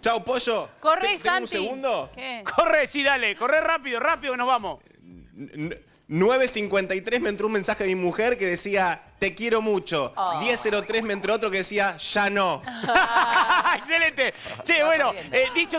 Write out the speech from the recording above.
Chao, pollo. Corre, Santi. segundo? Corre, sí, dale. Corre rápido, rápido, que nos vamos. 9.53 me entró un mensaje de mi mujer que decía, te quiero mucho. 10.03 me entró otro que decía, ya no. Excelente. Che, bueno, eh, dicho